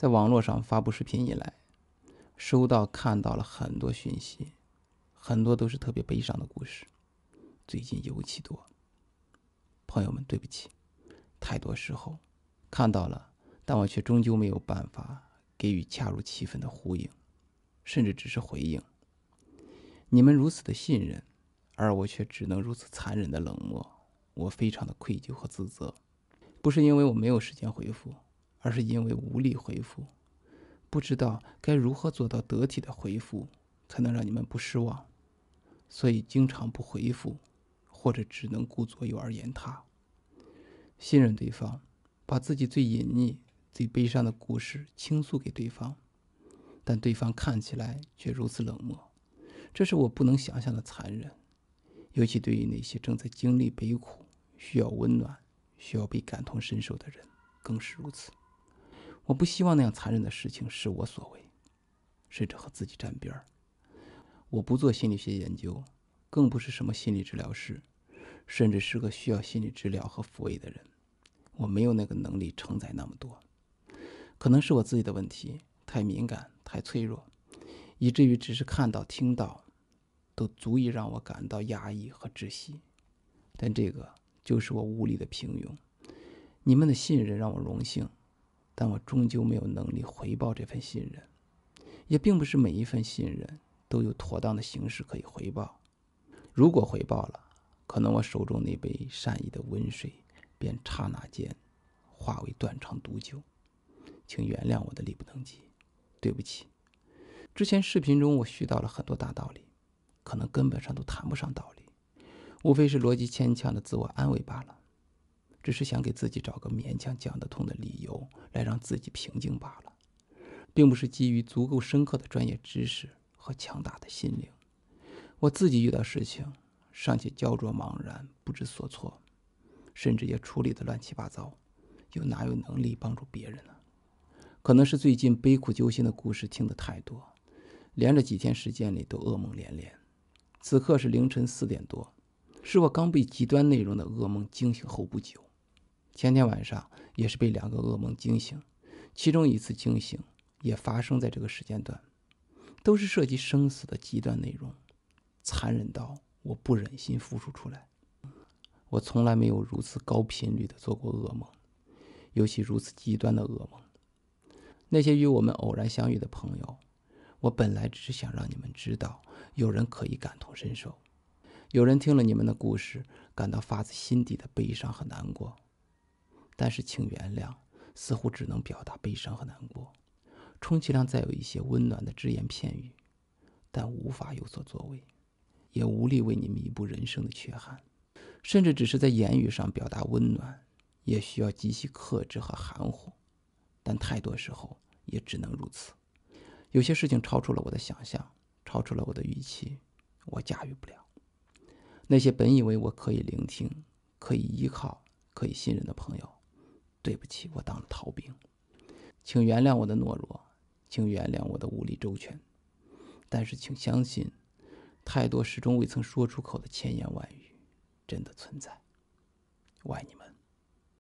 在网络上发布视频以来，收到看到了很多讯息，很多都是特别悲伤的故事，最近尤其多。朋友们，对不起，太多时候看到了，但我却终究没有办法给予恰如其分的呼应，甚至只是回应。你们如此的信任，而我却只能如此残忍的冷漠，我非常的愧疚和自责，不是因为我没有时间回复。而是因为无力回复，不知道该如何做到得体的回复，才能让你们不失望，所以经常不回复，或者只能顾左右而言他。信任对方，把自己最隐匿、最悲伤的故事倾诉给对方，但对方看起来却如此冷漠，这是我不能想象的残忍。尤其对于那些正在经历悲苦、需要温暖、需要被感同身受的人，更是如此。我不希望那样残忍的事情是我所为，甚至和自己沾边儿。我不做心理学研究，更不是什么心理治疗师，甚至是个需要心理治疗和抚慰的人。我没有那个能力承载那么多，可能是我自己的问题，太敏感，太脆弱，以至于只是看到、听到，都足以让我感到压抑和窒息。但这个就是我物理的平庸。你们的信任让我荣幸。但我终究没有能力回报这份信任，也并不是每一份信任都有妥当的形式可以回报。如果回报了，可能我手中那杯善意的温水便刹那间化为断肠毒酒。请原谅我的力不能及，对不起。之前视频中我絮叨了很多大道理，可能根本上都谈不上道理，无非是逻辑牵强的自我安慰罢了。只是想给自己找个勉强讲得通的理由来让自己平静罢了，并不是基于足够深刻的专业知识和强大的心灵。我自己遇到事情尚且焦灼茫然不知所措，甚至也处理得乱七八糟，又哪有能力帮助别人呢？可能是最近悲苦揪心的故事听得太多，连着几天时间里都噩梦连连。此刻是凌晨四点多，是我刚被极端内容的噩梦惊醒后不久。前天晚上也是被两个噩梦惊醒，其中一次惊醒也发生在这个时间段，都是涉及生死的极端内容，残忍到我不忍心复述出来。我从来没有如此高频率的做过噩梦，尤其如此极端的噩梦。那些与我们偶然相遇的朋友，我本来只是想让你们知道，有人可以感同身受，有人听了你们的故事，感到发自心底的悲伤和难过。但是，请原谅，似乎只能表达悲伤和难过，充其量再有一些温暖的只言片语，但无法有所作为，也无力为你弥补人生的缺憾，甚至只是在言语上表达温暖，也需要极其克制和含糊，但太多时候也只能如此。有些事情超出了我的想象，超出了我的预期，我驾驭不了。那些本以为我可以聆听、可以依靠、可以信任的朋友。对不起，我当了逃兵，请原谅我的懦弱，请原谅我的无力周全，但是请相信，太多始终未曾说出口的千言万语，真的存在。我爱你们。